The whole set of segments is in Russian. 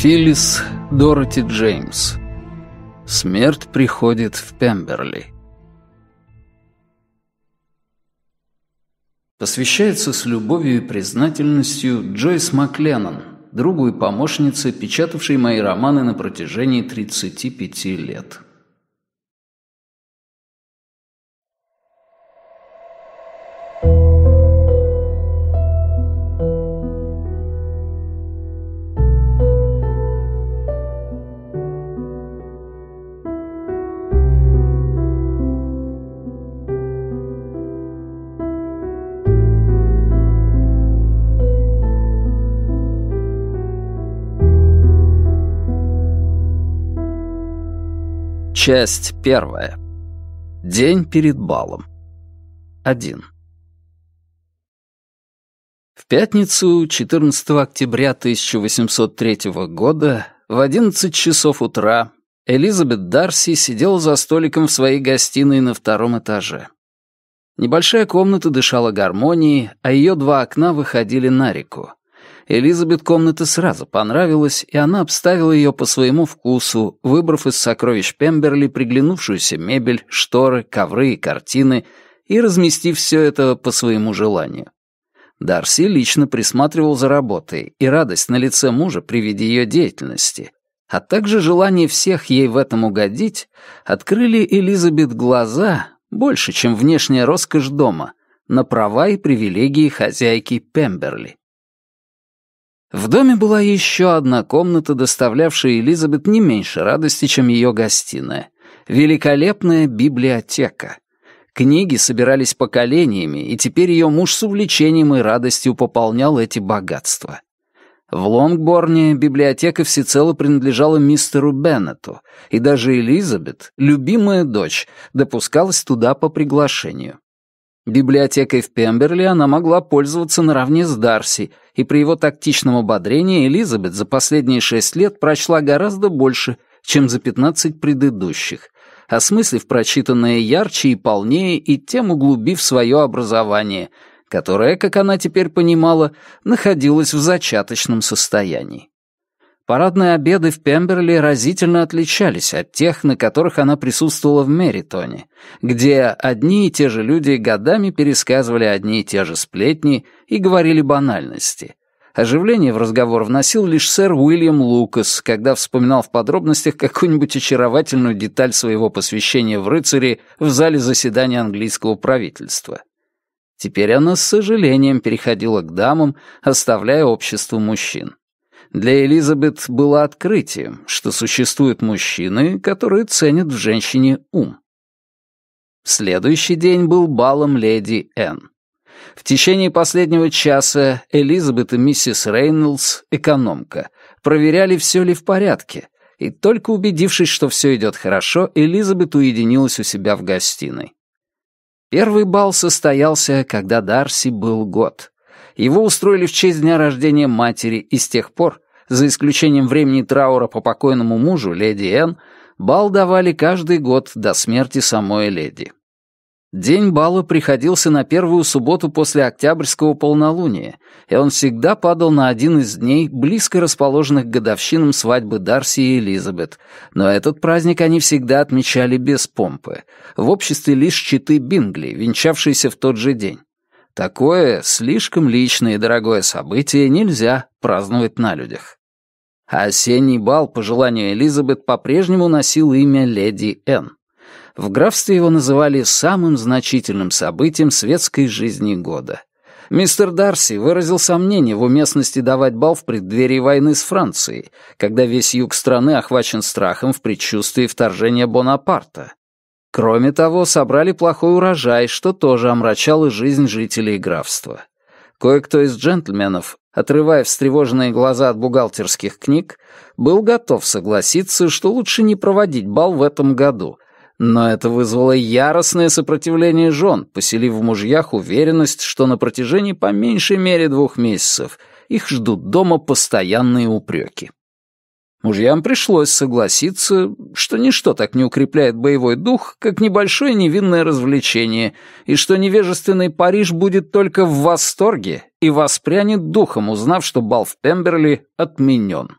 Филлис Дороти Джеймс. Смерть приходит в Пемберли. Посвящается с любовью и признательностью Джойс Макленнон, другу и помощнице, печатавшей мои романы на протяжении 35 лет. Часть первая. День перед балом. Один. В пятницу, 14 октября 1803 года, в 11 часов утра, Элизабет Дарси сидела за столиком в своей гостиной на втором этаже. Небольшая комната дышала гармонией, а ее два окна выходили на реку. Элизабет комната сразу понравилась, и она обставила ее по своему вкусу, выбрав из сокровищ Пемберли приглянувшуюся мебель, шторы, ковры и картины, и разместив все это по своему желанию. Дарси лично присматривал за работой, и радость на лице мужа при виде ее деятельности, а также желание всех ей в этом угодить, открыли Элизабет глаза больше, чем внешняя роскошь дома, на права и привилегии хозяйки Пемберли. В доме была еще одна комната, доставлявшая Элизабет не меньше радости, чем ее гостиная. Великолепная библиотека. Книги собирались поколениями, и теперь ее муж с увлечением и радостью пополнял эти богатства. В Лонгборне библиотека всецело принадлежала мистеру Беннету, и даже Элизабет, любимая дочь, допускалась туда по приглашению. Библиотекой в Пемберли она могла пользоваться наравне с Дарси, и при его тактичном ободрении Элизабет за последние шесть лет прочла гораздо больше, чем за пятнадцать предыдущих, осмыслив прочитанное ярче и полнее и тем углубив свое образование, которое, как она теперь понимала, находилось в зачаточном состоянии. Парадные обеды в Пемберли разительно отличались от тех, на которых она присутствовала в Меритоне, где одни и те же люди годами пересказывали одни и те же сплетни и говорили банальности. Оживление в разговор вносил лишь сэр Уильям Лукас, когда вспоминал в подробностях какую-нибудь очаровательную деталь своего посвящения в рыцари в зале заседания английского правительства. Теперь она с сожалением переходила к дамам, оставляя общество мужчин для Элизабет было открытием, что существуют мужчины, которые ценят в женщине ум. Следующий день был балом леди Энн. В течение последнего часа Элизабет и миссис Рейнольдс, экономка, проверяли, все ли в порядке, и только убедившись, что все идет хорошо, Элизабет уединилась у себя в гостиной. Первый бал состоялся, когда Дарси был год. Его устроили в честь дня рождения матери, и с тех пор, за исключением времени траура по покойному мужу, леди Энн, бал давали каждый год до смерти самой леди. День бала приходился на первую субботу после октябрьского полнолуния, и он всегда падал на один из дней, близко расположенных к годовщинам свадьбы Дарси и Элизабет, но этот праздник они всегда отмечали без помпы, в обществе лишь читы Бингли, венчавшиеся в тот же день. Такое слишком личное и дорогое событие нельзя праздновать на людях. А осенний бал, по желанию Элизабет, по-прежнему носил имя «Леди Энн». В графстве его называли самым значительным событием светской жизни года. Мистер Дарси выразил сомнение в уместности давать бал в преддверии войны с Францией, когда весь юг страны охвачен страхом в предчувствии вторжения Бонапарта. Кроме того, собрали плохой урожай, что тоже омрачало жизнь жителей графства. Кое-кто из джентльменов, отрывая встревоженные глаза от бухгалтерских книг, был готов согласиться, что лучше не проводить бал в этом году, но это вызвало яростное сопротивление жен, поселив в мужьях уверенность, что на протяжении по меньшей мере двух месяцев их ждут дома постоянные упреки. Мужьям пришлось согласиться, что ничто так не укрепляет боевой дух, как небольшое невинное развлечение, и что невежественный Париж будет только в восторге и воспрянет духом, узнав, что бал в Пемберли отменен.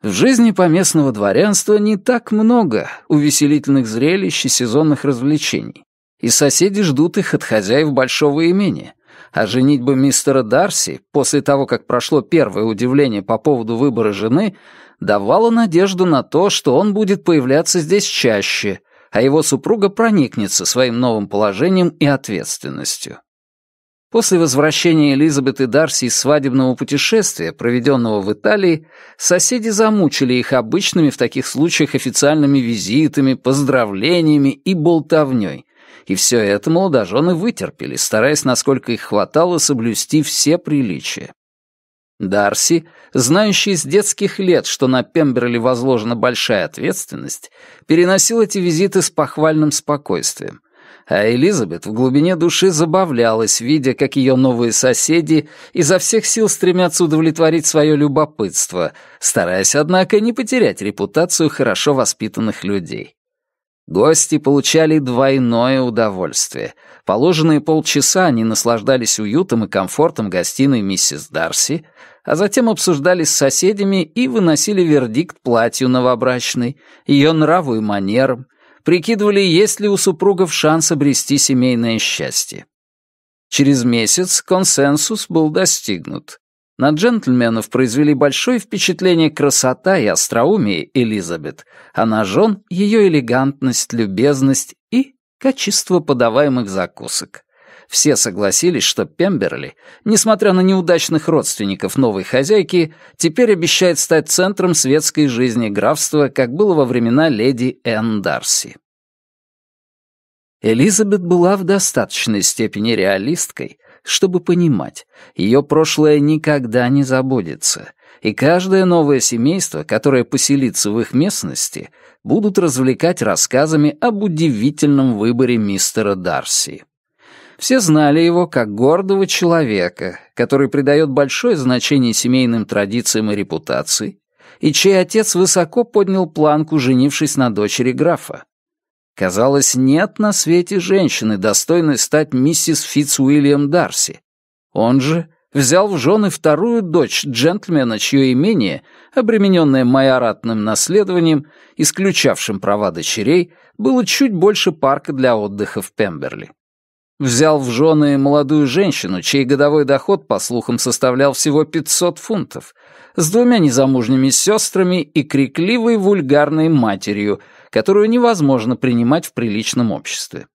В жизни поместного дворянства не так много увеселительных зрелищ и сезонных развлечений, и соседи ждут их от хозяев большого имения, а женитьба мистера Дарси, после того, как прошло первое удивление по поводу выбора жены, давало надежду на то, что он будет появляться здесь чаще, а его супруга проникнется своим новым положением и ответственностью. После возвращения Элизабет и Дарси из свадебного путешествия, проведенного в Италии, соседи замучили их обычными в таких случаях официальными визитами, поздравлениями и болтовней. И все это молодожены вытерпели, стараясь, насколько их хватало, соблюсти все приличия. Дарси, знающий с детских лет, что на Пемберли возложена большая ответственность, переносил эти визиты с похвальным спокойствием. А Элизабет в глубине души забавлялась, видя, как ее новые соседи изо всех сил стремятся удовлетворить свое любопытство, стараясь, однако, не потерять репутацию хорошо воспитанных людей. Гости получали двойное удовольствие. Положенные полчаса они наслаждались уютом и комфортом гостиной миссис Дарси, а затем обсуждали с соседями и выносили вердикт платью новобрачной, ее нраву и манерам, прикидывали, есть ли у супругов шанс обрести семейное счастье. Через месяц консенсус был достигнут. На джентльменов произвели большое впечатление красота и остроумие Элизабет, а на жен — ее элегантность, любезность и качество подаваемых закусок. Все согласились, что Пемберли, несмотря на неудачных родственников новой хозяйки, теперь обещает стать центром светской жизни графства, как было во времена леди Энн Дарси. Элизабет была в достаточной степени реалисткой, чтобы понимать, ее прошлое никогда не забудется, и каждое новое семейство, которое поселится в их местности, будут развлекать рассказами об удивительном выборе мистера Дарси. Все знали его как гордого человека, который придает большое значение семейным традициям и репутации, и чей отец высоко поднял планку, женившись на дочери графа. Казалось, нет на свете женщины, достойной стать миссис Фитц Дарси. Он же взял в жены вторую дочь джентльмена, чье имение, обремененное майоратным наследованием, исключавшим права дочерей, было чуть больше парка для отдыха в Пемберли. Взял в жены молодую женщину, чей годовой доход, по слухам, составлял всего 500 фунтов, с двумя незамужними сестрами и крикливой вульгарной матерью — которую невозможно принимать в приличном обществе.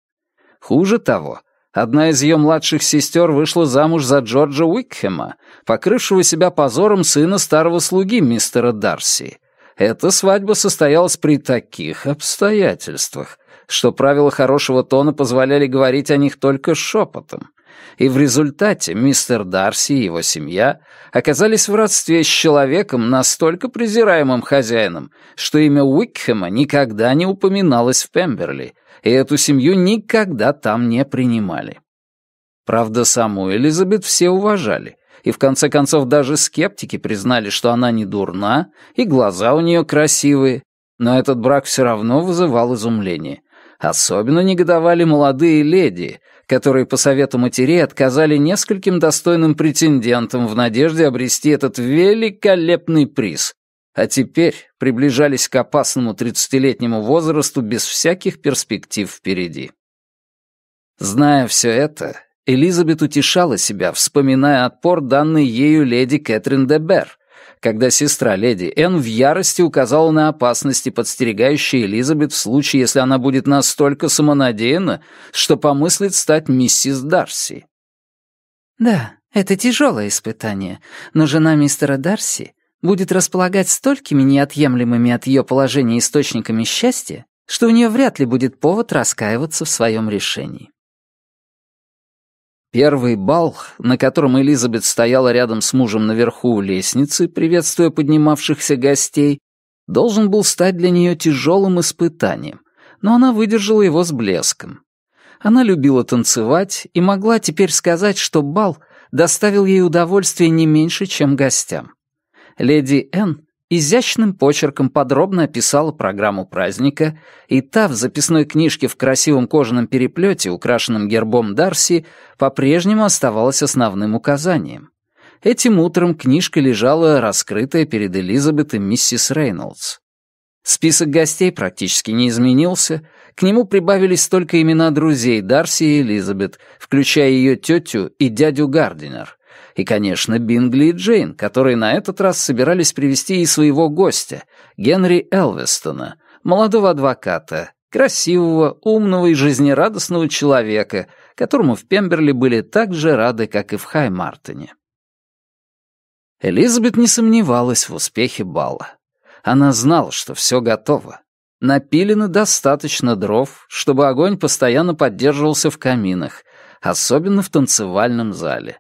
Хуже того, одна из ее младших сестер вышла замуж за Джорджа Уикхема, покрывшего себя позором сына старого слуги мистера Дарси. Эта свадьба состоялась при таких обстоятельствах, что правила хорошего тона позволяли говорить о них только шепотом — и в результате мистер Дарси и его семья оказались в родстве с человеком, настолько презираемым хозяином, что имя Уикхема никогда не упоминалось в Пемберли, и эту семью никогда там не принимали. Правда, саму Элизабет все уважали, и в конце концов даже скептики признали, что она не дурна, и глаза у нее красивые, но этот брак все равно вызывал изумление — Особенно негодовали молодые леди, которые по совету матери отказали нескольким достойным претендентам в надежде обрести этот великолепный приз, а теперь приближались к опасному тридцатилетнему возрасту без всяких перспектив впереди. Зная все это, Элизабет утешала себя, вспоминая отпор, данный ею леди Кэтрин де Берр, когда сестра леди Энн в ярости указала на опасности, подстерегающие Элизабет в случае, если она будет настолько самонадеянна, что помыслит стать миссис Дарси. «Да, это тяжелое испытание, но жена мистера Дарси будет располагать столькими неотъемлемыми от ее положения источниками счастья, что у нее вряд ли будет повод раскаиваться в своем решении. Первый бал, на котором Элизабет стояла рядом с мужем наверху у лестницы, приветствуя поднимавшихся гостей, должен был стать для нее тяжелым испытанием, но она выдержала его с блеском. Она любила танцевать и могла теперь сказать, что бал доставил ей удовольствие не меньше, чем гостям. Леди Энн изящным почерком подробно описала программу праздника, и та в записной книжке в красивом кожаном переплете, украшенном гербом Дарси, по-прежнему оставалась основным указанием. Этим утром книжка лежала раскрытая перед Элизабет и миссис Рейнольдс. Список гостей практически не изменился, к нему прибавились только имена друзей Дарси и Элизабет, включая ее тетю и дядю Гардинер — и, конечно, Бингли и Джейн, которые на этот раз собирались привести и своего гостя, Генри Элвестона, молодого адвоката, красивого, умного и жизнерадостного человека, которому в Пемберли были так же рады, как и в Хай Хаймартене. Элизабет не сомневалась в успехе бала. Она знала, что все готово. Напилено достаточно дров, чтобы огонь постоянно поддерживался в каминах, особенно в танцевальном зале.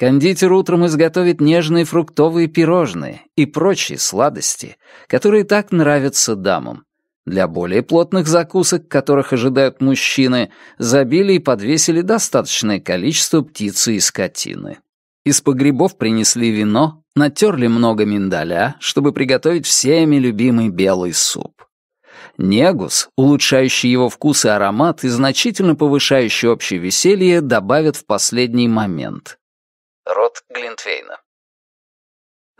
Кондитер утром изготовит нежные фруктовые пирожные и прочие сладости, которые так нравятся дамам. Для более плотных закусок, которых ожидают мужчины, забили и подвесили достаточное количество птицы и скотины. Из погребов принесли вино, натерли много миндаля, чтобы приготовить всеми любимый белый суп. Негус, улучшающий его вкус и аромат и значительно повышающий общее веселье, добавят в последний момент. Род Глинтвейна.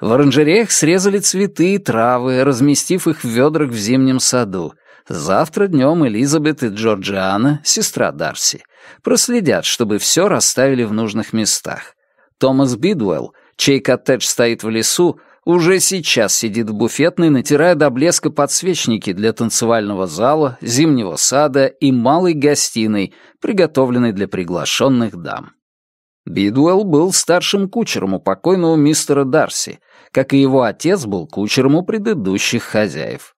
В оранжереях срезали цветы и травы, разместив их в ведрах в зимнем саду. Завтра днем Элизабет и Джорджиана, сестра Дарси, проследят, чтобы все расставили в нужных местах. Томас Бидуэлл, чей коттедж стоит в лесу, уже сейчас сидит в буфетной, натирая до блеска подсвечники для танцевального зала, зимнего сада и малой гостиной, приготовленной для приглашенных дам. Бидуэлл был старшим кучером у покойного мистера Дарси, как и его отец был кучером у предыдущих хозяев.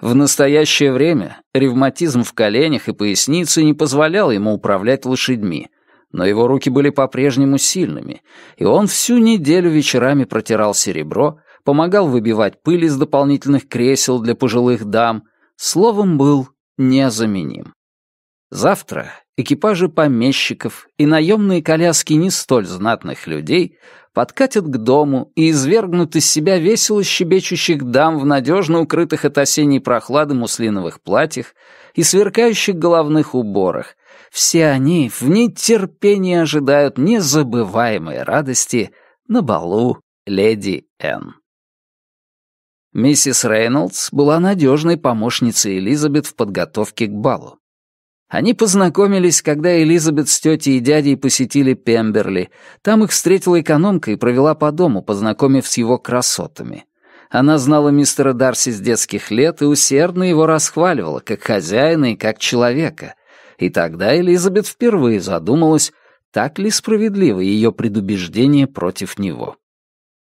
В настоящее время ревматизм в коленях и пояснице не позволял ему управлять лошадьми, но его руки были по-прежнему сильными, и он всю неделю вечерами протирал серебро, помогал выбивать пыль из дополнительных кресел для пожилых дам, словом, был незаменим. Завтра экипажи помещиков и наемные коляски не столь знатных людей подкатят к дому и извергнут из себя весело щебечущих дам в надежно укрытых от осенней прохлады муслиновых платьях и сверкающих головных уборах. Все они в нетерпении ожидают незабываемой радости на балу леди Энн. Миссис Рейнольдс была надежной помощницей Элизабет в подготовке к балу. Они познакомились, когда Элизабет с тетей и дядей посетили Пемберли. Там их встретила экономка и провела по дому, познакомив с его красотами. Она знала мистера Дарси с детских лет и усердно его расхваливала, как хозяина и как человека. И тогда Элизабет впервые задумалась, так ли справедливо ее предубеждение против него.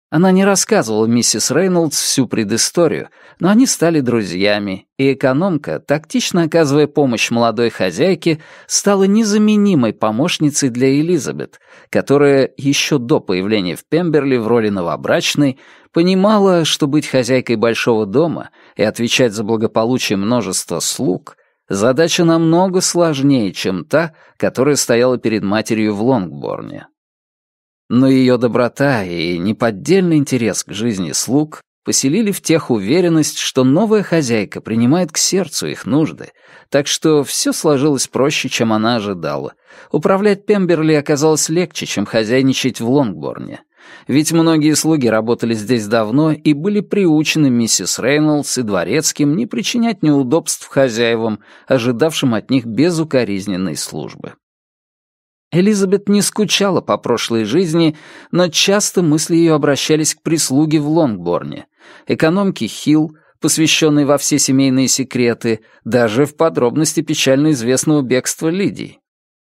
Она не рассказывала миссис Рейнольдс всю предысторию, но они стали друзьями, и экономка, тактично оказывая помощь молодой хозяйке, стала незаменимой помощницей для Элизабет, которая еще до появления в Пемберли в роли новобрачной понимала, что быть хозяйкой большого дома и отвечать за благополучие множества слуг — задача намного сложнее, чем та, которая стояла перед матерью в Лонгборне но ее доброта и неподдельный интерес к жизни слуг поселили в тех уверенность, что новая хозяйка принимает к сердцу их нужды, так что все сложилось проще, чем она ожидала. Управлять Пемберли оказалось легче, чем хозяйничать в Лонгборне. Ведь многие слуги работали здесь давно и были приучены миссис Рейнольдс и дворецким не причинять неудобств хозяевам, ожидавшим от них безукоризненной службы. Элизабет не скучала по прошлой жизни, но часто мысли ее обращались к прислуге в Лонгборне, экономке Хилл, посвященной во все семейные секреты, даже в подробности печально известного бегства Лидии,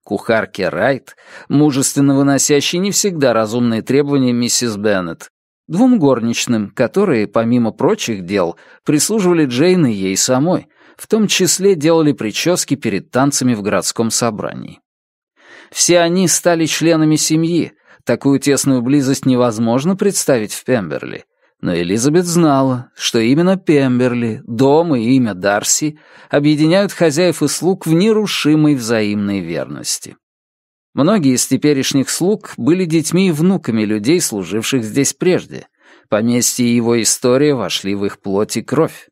кухарке Райт, мужественно выносящей не всегда разумные требования миссис Беннет, двум горничным, которые, помимо прочих дел, прислуживали Джейн и ей самой, в том числе делали прически перед танцами в городском собрании. Все они стали членами семьи. Такую тесную близость невозможно представить в Пемберли. Но Элизабет знала, что именно Пемберли, дом и имя Дарси объединяют хозяев и слуг в нерушимой взаимной верности. Многие из теперешних слуг были детьми и внуками людей, служивших здесь прежде. Поместье и его история вошли в их плоть и кровь.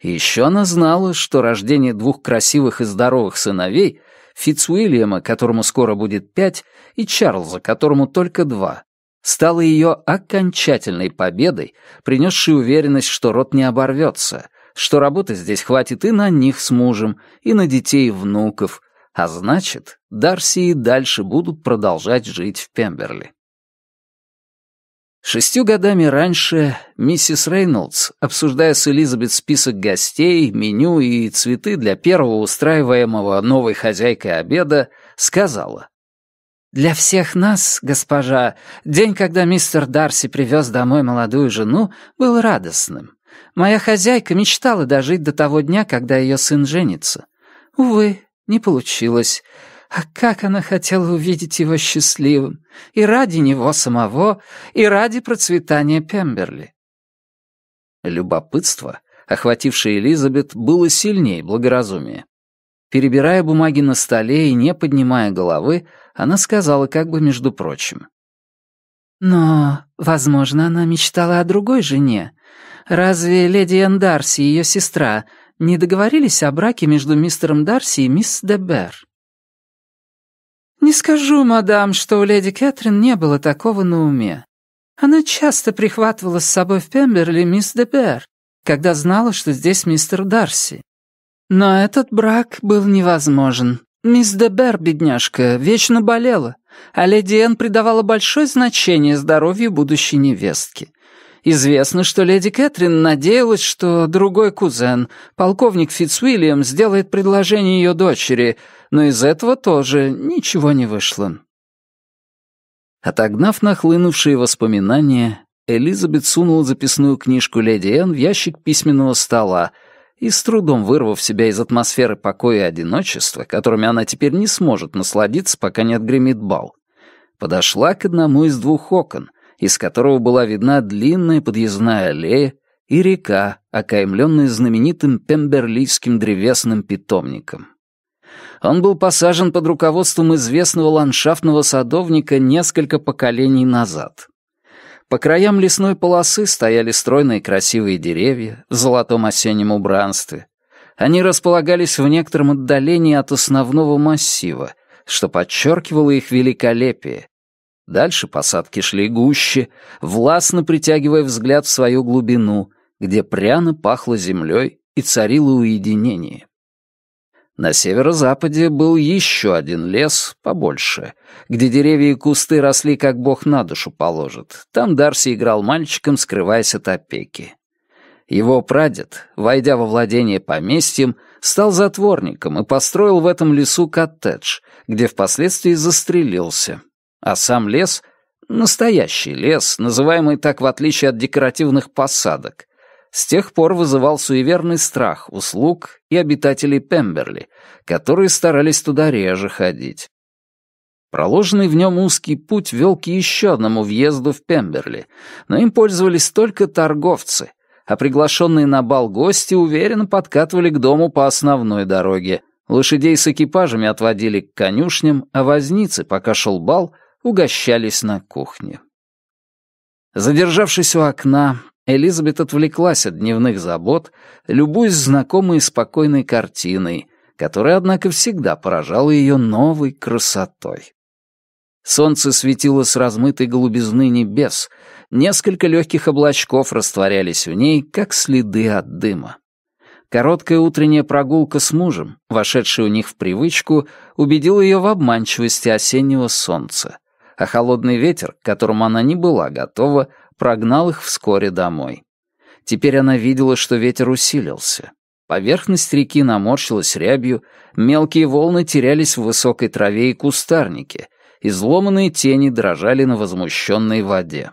Еще она знала, что рождение двух красивых и здоровых сыновей Фицуильяма, которому скоро будет пять, и Чарльза, которому только два, стала ее окончательной победой, принесшей уверенность, что рот не оборвется, что работы здесь хватит и на них с мужем, и на детей и внуков, а значит, Дарси и дальше будут продолжать жить в Пемберли. Шестью годами раньше миссис Рейнольдс, обсуждая с Элизабет список гостей, меню и цветы для первого устраиваемого новой хозяйкой обеда, сказала. «Для всех нас, госпожа, день, когда мистер Дарси привез домой молодую жену, был радостным. Моя хозяйка мечтала дожить до того дня, когда ее сын женится. Увы, не получилось. А как она хотела увидеть его счастливым, и ради него самого, и ради процветания Пемберли. Любопытство, охватившее Элизабет, было сильнее благоразумия. Перебирая бумаги на столе и не поднимая головы, она сказала как бы между прочим. «Но, возможно, она мечтала о другой жене. Разве леди Энн Дарси и ее сестра не договорились о браке между мистером Дарси и мисс Дебер?» Не скажу, мадам, что у леди Кэтрин не было такого на уме. Она часто прихватывала с собой в Пемберли мисс Дебер, когда знала, что здесь мистер Дарси. Но этот брак был невозможен. Мисс Дебер, бедняжка, вечно болела, а леди Энн придавала большое значение здоровью будущей невестки. Известно, что леди Кэтрин надеялась, что другой кузен, полковник Фицуильям, сделает предложение ее дочери — но из этого тоже ничего не вышло. Отогнав нахлынувшие воспоминания, Элизабет сунула записную книжку леди Энн в ящик письменного стола и, с трудом вырвав себя из атмосферы покоя и одиночества, которыми она теперь не сможет насладиться, пока не отгремит бал, подошла к одному из двух окон, из которого была видна длинная подъездная аллея и река, окаймленная знаменитым пемберлийским древесным питомником. Он был посажен под руководством известного ландшафтного садовника несколько поколений назад. По краям лесной полосы стояли стройные красивые деревья в золотом осеннем убранстве. Они располагались в некотором отдалении от основного массива, что подчеркивало их великолепие. Дальше посадки шли гуще, властно притягивая взгляд в свою глубину, где пряно пахло землей и царило уединение. На северо-западе был еще один лес, побольше, где деревья и кусты росли, как бог на душу положит. Там Дарси играл мальчиком, скрываясь от опеки. Его прадед, войдя во владение поместьем, стал затворником и построил в этом лесу коттедж, где впоследствии застрелился. А сам лес — настоящий лес, называемый так в отличие от декоративных посадок — с тех пор вызывал суеверный страх у слуг и обитателей Пемберли, которые старались туда реже ходить. Проложенный в нем узкий путь вел к еще одному въезду в Пемберли, но им пользовались только торговцы, а приглашенные на бал гости уверенно подкатывали к дому по основной дороге. Лошадей с экипажами отводили к конюшням, а возницы, пока шел бал, угощались на кухне. Задержавшись у окна, Элизабет отвлеклась от дневных забот, любуясь знакомой и спокойной картиной, которая, однако, всегда поражала ее новой красотой. Солнце светило с размытой голубизны небес, несколько легких облачков растворялись в ней, как следы от дыма. Короткая утренняя прогулка с мужем, вошедшая у них в привычку, убедила ее в обманчивости осеннего солнца, а холодный ветер, к которому она не была готова, прогнал их вскоре домой. Теперь она видела, что ветер усилился. Поверхность реки наморщилась рябью, мелкие волны терялись в высокой траве и кустарнике, изломанные тени дрожали на возмущенной воде.